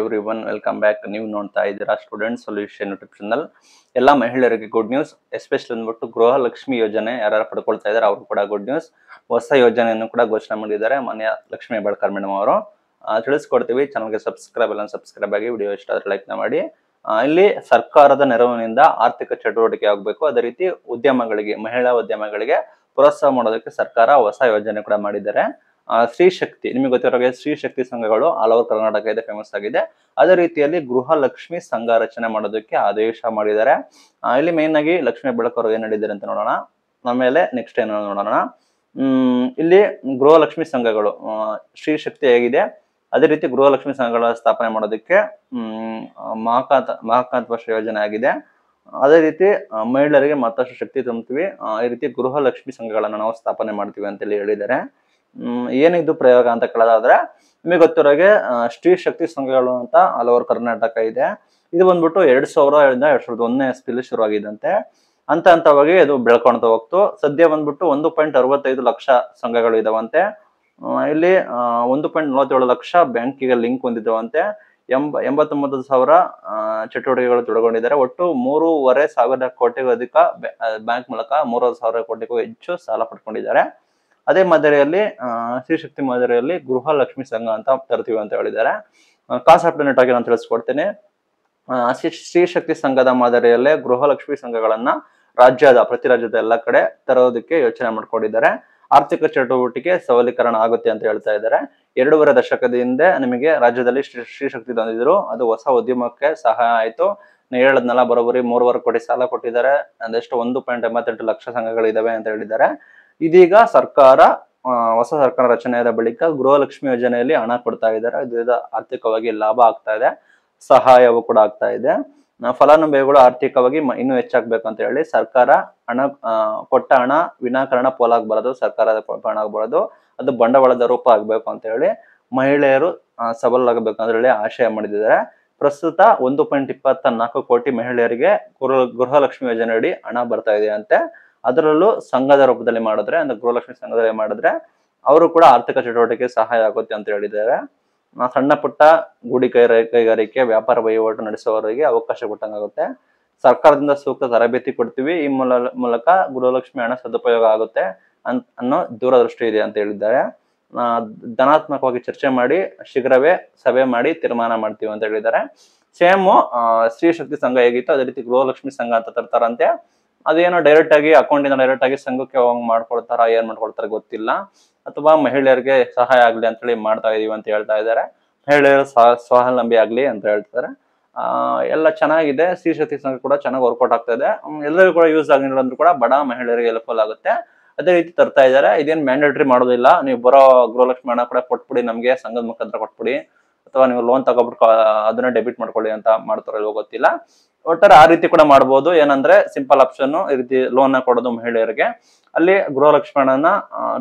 every one welcome back ನೀವು ನೋಡ್ತಾ ಇದ್ದೀರಾ ಸ್ಟೂಡೆಂಟ್ ಸೊಲ್ಯೂಷನ್ ಯೂಟ್ಯೂಬ್ ಚಾನಲ್ ಎಲ್ಲ ಮಹಿಳೆಯರಿಗೆ ಗುಡ್ ನ್ಯೂಸ್ ಎಸ್ಪೆಷಲಿ ಅಂದ್ಬಿಟ್ಟು ಲಕ್ಷ್ಮಿ ಯೋಜನೆ ಯಾರು ಪಡ್ಕೊಳ್ತಾ ಇದ್ದಾರೆ ಅವರು ಕೂಡ ಗುಡ್ ನ್ಯೂಸ್ ಹೊಸ ಯೋಜನೆಯನ್ನು ಕೂಡ ಘೋಷಣೆ ಮಾಡಿದ್ದಾರೆ ಮನೆಯ ಲಕ್ಷ್ಮಿ ಬಳ್ಕರ್ ಮೇಡಮ್ ಅವರು ತಿಳಿಸ್ಕೊಡ್ತೀವಿ ಚಾನಲ್ಗೆ ಸಬ್ಸ್ಕ್ರೈಬ್ ಎಲ್ಲ ಸಬ್ಸ್ಕ್ರೈಬ್ ಆಗಿ ವಿಡಿಯೋ ಇಷ್ಟ ಆದರೆ ಲೈಕ್ನ ಮಾಡಿ ಇಲ್ಲಿ ಸರ್ಕಾರದ ನೆರವಿನಿಂದ ಆರ್ಥಿಕ ಚಟುವಟಿಕೆ ಆಗಬೇಕು ಅದೇ ರೀತಿ ಉದ್ಯಮಗಳಿಗೆ ಮಹಿಳಾ ಉದ್ಯಮಗಳಿಗೆ ಪ್ರೋತ್ಸಾಹ ಮಾಡೋದಕ್ಕೆ ಸರ್ಕಾರ ಹೊಸ ಯೋಜನೆ ಕೂಡ ಮಾಡಿದ್ದಾರೆ ಸ್ತ್ರೀ ಶಕ್ತಿ ನಿಮಗೆ ಗೊತ್ತಿರೋ ಸ್ತ್ರೀ ಶಕ್ತಿ ಸಂಘಗಳು ಆಲ್ ಓವರ್ ಕರ್ನಾಟಕ ಇದೆ ಫೇಮಸ್ ಆಗಿದೆ ಅದೇ ರೀತಿಯಲ್ಲಿ ಗೃಹಲಕ್ಷ್ಮಿ ಸಂಘ ರಚನೆ ಮಾಡೋದಕ್ಕೆ ಆದೇಶ ಮಾಡಿದ್ದಾರೆ ಇಲ್ಲಿ ಮೇನ್ ಆಗಿ ಲಕ್ಷ್ಮೀ ಬೆಳಕವರು ಏನ್ ಹೇಳಿದ್ದಾರೆ ಅಂತ ನೋಡೋಣ ಆಮೇಲೆ ನೆಕ್ಸ್ಟ್ ಏನೋ ನೋಡೋಣ ಹ್ಮ್ ಇಲ್ಲಿ ಗೃಹಲಕ್ಷ್ಮಿ ಸಂಘಗಳು ಶ್ರೀ ಶಕ್ತಿ ಹೇಗಿದೆ ಅದೇ ರೀತಿ ಗೃಹಲಕ್ಷ್ಮಿ ಸಂಘಗಳ ಸ್ಥಾಪನೆ ಮಾಡೋದಕ್ಕೆ ಹ್ಮ್ ಮಹಾಕಾಂತ ಮಹಾಕಾಂತ ವರ್ಷ ಯೋಜನೆ ಆಗಿದೆ ಅದೇ ರೀತಿ ಮಹಿಳೆಯರಿಗೆ ಮತ್ತಷ್ಟು ಶಕ್ತಿ ತುಂಬುತ್ತೀವಿ ಈ ರೀತಿ ಗೃಹ ಲಕ್ಷ್ಮಿ ಸಂಘಗಳನ್ನು ನಾವು ಸ್ಥಾಪನೆ ಮಾಡ್ತೀವಿ ಅಂತೇಳಿ ಹೇಳಿದ್ದಾರೆ ಏನಿದು ಪ್ರಯೋಗ ಅಂತ ಕೇಳೋದಾದ್ರೆ ನಿಮಗೆ ಗೊತ್ತಿರೋಗೆ ಸ್ತ್ರೀ ಶಕ್ತಿ ಸಂಘಗಳು ಅಂತ ಓವರ್ ಕರ್ನಾಟಕ ಇದೆ ಇದು ಬಂದ್ಬಿಟ್ಟು ಎರಡ್ ಸಾವಿರದಿಂದ ಎರಡ್ ಸಾವಿರದ ಒಂದನೇ ಸ್ಪಿಲ್ ಶುರುವಾಗಿದ್ದಂತೆ ಹಂತ ಹಂತವಾಗಿ ಇದು ಬೆಳ್ಕೊಳ್ತಾ ಹೋಗ್ತು ಸದ್ಯ ಬಂದ್ಬಿಟ್ಟು ಒಂದು ಪಾಯಿಂಟ್ ಅರವತ್ತೈದು ಲಕ್ಷ ಸಂಘಗಳು ಇದಾವಂತೆ ಇಲ್ಲಿ ಒಂದು ಪಾಯಿಂಟ್ ನಲವತ್ತೇಳು ಲಕ್ಷ ಬ್ಯಾಂಕಿಗೆ ಲಿಂಕ್ ಹೊಂದಿದ್ದವಂತೆ ಎಂಬ ಎಂಬತ್ತೊಂಬತ್ತು ಸಾವಿರ ಚಟುವಟಿಕೆಗಳು ತೊಡಗೊಂಡಿದ್ದಾರೆ ಒಟ್ಟು ಮೂರುವರೆ ಸಾವಿರ ಕೋಟಿಗೂ ಅಧಿಕ ಬ್ಯಾಂಕ್ ಮೂಲಕ ಮೂರುವರೆ ಸಾವಿರ ಕೋಟಿಗೂ ಹೆಚ್ಚು ಸಾಲ ಪಡ್ಕೊಂಡಿದ್ದಾರೆ ಅದೇ ಮಾದರಿಯಲ್ಲಿ ಸ್ತ್ರೀಶಕ್ತಿ ಮಾದರಿಯಲ್ಲಿ ಗೃಹ ಲಕ್ಷ್ಮಿ ಸಂಘ ಅಂತ ತರ್ತೀವಿ ಅಂತ ಹೇಳಿದ್ದಾರೆ ಕಾನ್ಸೆಪ್ಟ್ ಆಗಿ ನಾನು ತಿಳಿಸ್ಕೊಡ್ತೇನೆ ಸ್ತ್ರೀಶಕ್ತಿ ಸಂಘದ ಮಾದರಿಯಲ್ಲೇ ಗೃಹಲಕ್ಷ್ಮಿ ಸಂಘಗಳನ್ನ ರಾಜ್ಯದ ಪ್ರತಿ ರಾಜ್ಯದ ಎಲ್ಲ ಕಡೆ ತರೋದಕ್ಕೆ ಯೋಚನೆ ಮಾಡ್ಕೊಂಡಿದ್ದಾರೆ ಆರ್ಥಿಕ ಚಟುವಟಿಕೆ ಸಬಲೀಕರಣ ಆಗುತ್ತೆ ಅಂತ ಹೇಳ್ತಾ ಇದ್ದಾರೆ ಎರಡೂವರೆ ದಶಕದ ಹಿಂದೆ ನಿಮಗೆ ರಾಜ್ಯದಲ್ಲಿ ಶ್ರೀ ಶ್ರೀಶಕ್ತಿ ತಂದಿದ್ರು ಅದು ಹೊಸ ಉದ್ಯಮಕ್ಕೆ ಸಹಾಯ ಆಯಿತು ಹೇಳದ್ನೆಲ್ಲ ಬರೋಬರಿ ಮೂರುವರೆ ಕೋಟಿ ಸಾಲ ಕೊಟ್ಟಿದ್ದಾರೆ ಅಂದಷ್ಟು ಒಂದು ಪಾಯಿಂಟ್ ಎಂಬತ್ತೆಂಟು ಲಕ್ಷ ಸಂಘಗಳಿದಾವೆ ಅಂತ ಹೇಳಿದ್ದಾರೆ ಇದೀಗ ಸರ್ಕಾರ ಹೊಸ ಸರ್ಕಾರ ರಚನೆಯಾದ ಬಳಿಕ ಗೃಹಲಕ್ಷ್ಮಿ ಯೋಜನೆಯಲ್ಲಿ ಹಣ ಕೊಡ್ತಾ ಇದ್ದಾರೆ ಇದರಿಂದ ಆರ್ಥಿಕವಾಗಿ ಲಾಭ ಆಗ್ತಾ ಇದೆ ಸಹಾಯವೂ ಕೂಡ ಆಗ್ತಾ ಇದೆ ಫಲಾನುಭವಿಗಳು ಆರ್ಥಿಕವಾಗಿ ಇನ್ನೂ ಅಂತ ಹೇಳಿ ಸರ್ಕಾರ ಹಣ ಕೊಟ್ಟ ಹಣ ವಿನಾಕಾರಣ ಪೋಲಾಗಬಾರದು ಸರ್ಕಾರದ ಹಣ ಆಗ್ಬಾರದು ಅದು ಬಂಡವಾಳದ ರೂಪ ಆಗಬೇಕು ಅಂತ ಹೇಳಿ ಮಹಿಳೆಯರು ಅಂತ ಹೇಳಿ ಆಶಯ ಮಾಡಿದ್ದಾರೆ ಪ್ರಸ್ತುತ ಒಂದು ಪಾಯಿಂಟ್ ಇಪ್ಪತ್ತ ನಾಲ್ಕು ಕೋಟಿ ಮಹಿಳೆಯರಿಗೆ ಗೃಹ ಗೃಹಲಕ್ಷ್ಮಿ ಯೋಜನೆಯಡಿ ಹಣ ಬರ್ತಾ ಇದೆಯಂತೆ ಅದರಲ್ಲೂ ಸಂಘದ ರೂಪದಲ್ಲಿ ಮಾಡಿದ್ರೆ ಅಂದ್ರೆ ಗೃಹಲಕ್ಷ್ಮಿ ಸಂಘದಲ್ಲಿ ಮಾಡಿದ್ರೆ ಅವರು ಕೂಡ ಆರ್ಥಿಕ ಚಟುವಟಿಕೆ ಸಹಾಯ ಆಗುತ್ತೆ ಅಂತ ಹೇಳಿದ್ದಾರೆ ಸಣ್ಣ ಪುಟ್ಟ ಗೂಡಿ ಕೈ ಕೈಗಾರಿಕೆ ವ್ಯಾಪಾರ ವಹಿವಾಟು ನಡೆಸುವವರಿಗೆ ಅವಕಾಶ ಕೊಟ್ಟಂಗಾಗುತ್ತೆ ಸರ್ಕಾರದಿಂದ ಸೂಕ್ತ ತರಬೇತಿ ಕೊಡ್ತೀವಿ ಈ ಮೂಲ ಮೂಲಕ ಗೃಹಲಕ್ಷ್ಮಿ ಹಣ ಸದುಪಯೋಗ ಆಗುತ್ತೆ ಅಂತ ಅನ್ನೋ ದೂರದೃಷ್ಟಿ ಇದೆ ಅಂತ ಹೇಳಿದ್ದಾರೆ ಧನಾತ್ಮಕವಾಗಿ ಚರ್ಚೆ ಮಾಡಿ ಶೀಘ್ರವೇ ಸಭೆ ಮಾಡಿ ತೀರ್ಮಾನ ಮಾಡ್ತೀವಿ ಅಂತ ಹೇಳಿದ್ದಾರೆ ಸೇಮು ಸ್ತ್ರೀ ಶಕ್ತಿ ಸಂಘ ಹೇಗಿತ್ತು ಅದೇ ರೀತಿ ಗೃಹಲಕ್ಷ್ಮಿ ಸಂಘ ಅಂತ ತರ್ತಾರಂತೆ ಅದೇನೋ ಡೈರೆಕ್ಟ್ ಆಗಿ ಅಕೌಂಟಿಂದ ಡೈರೆಕ್ಟ್ ಆಗಿ ಸಂಘಕ್ಕೆ ಮಾಡ್ಕೊಳ್ತಾರ ಏನ್ ಮಾಡ್ಕೊಳ್ತಾರ ಗೊತ್ತಿಲ್ಲ ಅಥವಾ ಮಹಿಳೆಯರಿಗೆ ಸಹಾಯ ಆಗ್ಲಿ ಅಂತೇಳಿ ಮಾಡ್ತಾ ಇದೀವಿ ಅಂತ ಹೇಳ್ತಾ ಇದ್ದಾರೆ ಮಹಿಳೆಯರು ಸ್ವಾವಲಂಬಿ ಆಗ್ಲಿ ಅಂತ ಹೇಳ್ತಾರೆ ಆ ಎಲ್ಲ ಚೆನ್ನಾಗಿದೆ ಸಿ ಶಕ್ತಿ ಸಂಘ ಕೂಡ ಚೆನ್ನಾಗಿ ವರ್ಕೌಟ್ ಆಗ್ತಾ ಇದೆ ಎಲ್ಲರಿಗೂ ಕೂಡ ಯೂಸ್ ಆಗಿಲ್ಲ ಅಂದ್ರೂ ಕೂಡ ಬಡ ಮಹಿಳೆಯರಿಗೆ ಹೆಲ್ಪ್ಫುಲ್ ಆಗುತ್ತೆ ಅದೇ ರೀತಿ ತರ್ತಾ ಇದ್ದಾರೆ ಇದೇನು ಮ್ಯಾಂಡೇಟರಿ ಮಾಡೋದಿಲ್ಲ ನೀವು ಬರೋ ಗೃಹಲಕ್ಷ್ಮಿ ಹಣ ಕೂಡ ಕೊಟ್ಬಿಡಿ ನಮಗೆ ಸಂಘದ ಮುಖಾಂತರ ಕೊಟ್ಬಿಡಿ ಅಥವಾ ನೀವು ಲೋನ್ ತಗೊಬಿಟ್ಟು ಅದನ್ನ ಡೆಬಿಟ್ ಮಾಡ್ಕೊಳ್ಳಿ ಅಂತ ಮಾಡ್ತಾರೋ ಇಲ್ವೋ ಗೊತ್ತಿಲ್ಲ ಒಟ್ಟಾರೆ ಆ ರೀತಿ ಕೂಡ ಮಾಡ್ಬೋದು ಏನಂದ್ರೆ ಸಿಂಪಲ್ ಆಪ್ಷನ್ ಈ ರೀತಿ ಲೋನ್ ಕೊಡೋದು ಮಹಿಳೆಯರಿಗೆ ಅಲ್ಲಿ ಗೃಹಲಕ್ಷ್ಮಣನ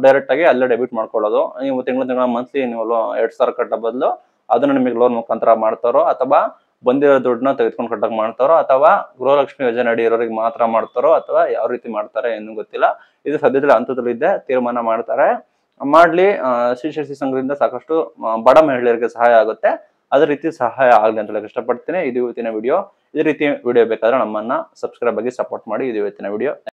ಡೈರೆಕ್ಟ್ ಆಗಿ ಅಲ್ಲೇ ಡೆಬಿಟ್ ಮಾಡ್ಕೊಳ್ಳೋದು ನೀವು ತಿಂಗಳ ತಿಂಗಳ ಮಂತ್ಲಿ ನೀವು ಎರಡ್ ಸಾವಿರ ಕಟ್ಟೋ ಬದಲು ಅದನ್ನ ನಿಮಗೆ ಲೋನ್ ಮುಖಾಂತರ ಮಾಡ್ತಾರೋ ಅಥವಾ ಬಂದಿರೋ ದುಡ್ಡನ್ನ ತೆಗೆದುಕೊಂಡು ಕಟ್ಟಕ್ ಮಾಡ್ತಾರೋ ಅಥವಾ ಗೃಹಲಕ್ಷ್ಮಿ ಯೋಜನೆ ಅಡಿ ಇರೋರಿಗೆ ಮಾತ್ರ ಮಾಡ್ತಾರೋ ಅಥವಾ ಯಾವ ರೀತಿ ಮಾಡ್ತಾರೆ ಏನು ಗೊತ್ತಿಲ್ಲ ಇದು ಸದ್ಯದಲ್ಲಿ ಹಂತದಲ್ಲಿದ್ದೆ ತೀರ್ಮಾನ ಮಾಡ್ತಾರೆ ಮಾಡ್ಲಿ ಶ್ರೀ ಶಕ್ತಿ ಸಂಘದಿಂದ ಸಾಕಷ್ಟು ಬಡ ಮಹಿಳೆಯರಿಗೆ ಸಹಾಯ ಆಗುತ್ತೆ ಅದೇ ರೀತಿ ಸಹಾಯ ಆಗಲಿ ಅಂತ ಹೇಳಕ್ ಇಷ್ಟಪಡ್ತೀನಿ ಇದು ಇವತ್ತಿನ ವಿಡಿಯೋ ಇದೇ ರೀತಿ ವಿಡಿಯೋ ಬೇಕಾದ್ರೆ ನಮ್ಮನ್ನ ಸಬ್ಸ್ಕ್ರೈಬ್ ಆಗಿ ಸಪೋರ್ಟ್ ಮಾಡಿ ಇದು ಇವತ್ತಿನ ವಿಡಿಯೋ